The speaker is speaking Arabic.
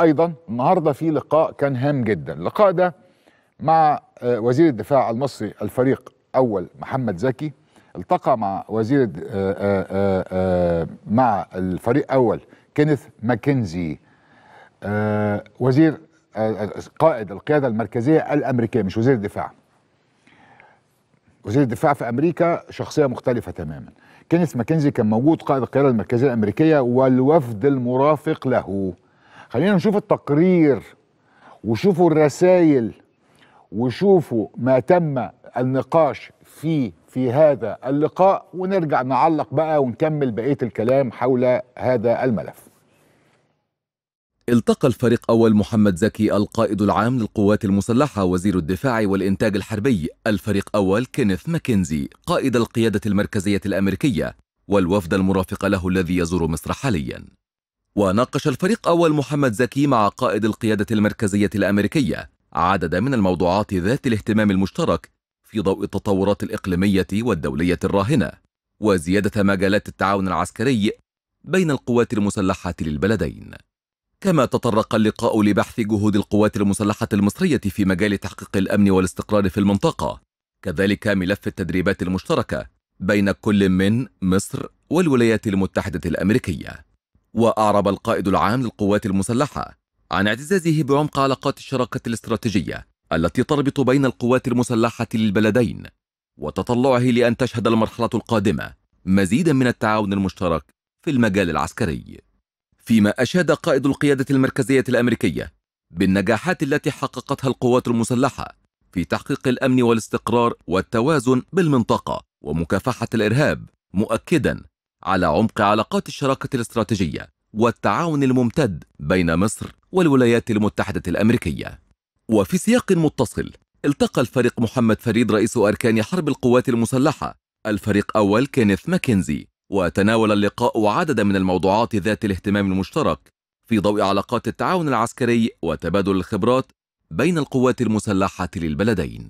ايضا النهارده في لقاء كان هام جدا اللقاء ده مع آه، وزير الدفاع المصري الفريق اول محمد زكي التقى مع وزير آه، آه، مع الفريق اول كينيث ماكنزي وزير قائد القياده المركزيه الامريكيه مش وزير الدفاع وزير الدفاع في امريكا شخصيه مختلفه تماما كينيث ماكنزي كان موجود قائد القياده المركزيه الامريكيه والوفد المرافق له خلينا نشوف التقرير وشوفوا الرسائل وشوفوا ما تم النقاش فيه في هذا اللقاء ونرجع نعلق بقى ونكمل بقية الكلام حول هذا الملف التقى الفريق أول محمد زكي القائد العام للقوات المسلحة وزير الدفاع والإنتاج الحربي الفريق أول كينيث ماكنزي قائد القيادة المركزية الأمريكية والوفد المرافق له الذي يزور مصر حالياً وناقش الفريق أول محمد زكي مع قائد القيادة المركزية الأمريكية عدد من الموضوعات ذات الاهتمام المشترك في ضوء التطورات الإقليمية والدولية الراهنة وزيادة مجالات التعاون العسكري بين القوات المسلحة للبلدين كما تطرق اللقاء لبحث جهود القوات المسلحة المصرية في مجال تحقيق الأمن والاستقرار في المنطقة كذلك ملف التدريبات المشتركة بين كل من مصر والولايات المتحدة الأمريكية وأعرب القائد العام للقوات المسلحة عن اعتزازه بعمق علاقات الشراكة الاستراتيجية التي تربط بين القوات المسلحة للبلدين وتطلعه لأن تشهد المرحلة القادمة مزيدا من التعاون المشترك في المجال العسكري فيما أشاد قائد القيادة المركزية الأمريكية بالنجاحات التي حققتها القوات المسلحة في تحقيق الأمن والاستقرار والتوازن بالمنطقة ومكافحة الإرهاب مؤكدا على عمق علاقات الشراكة الاستراتيجية والتعاون الممتد بين مصر والولايات المتحدة الأمريكية وفي سياق متصل التقى الفريق محمد فريد رئيس أركان حرب القوات المسلحة الفريق أول كينيث ماكنزي وتناول اللقاء عددا من الموضوعات ذات الاهتمام المشترك في ضوء علاقات التعاون العسكري وتبادل الخبرات بين القوات المسلحة للبلدين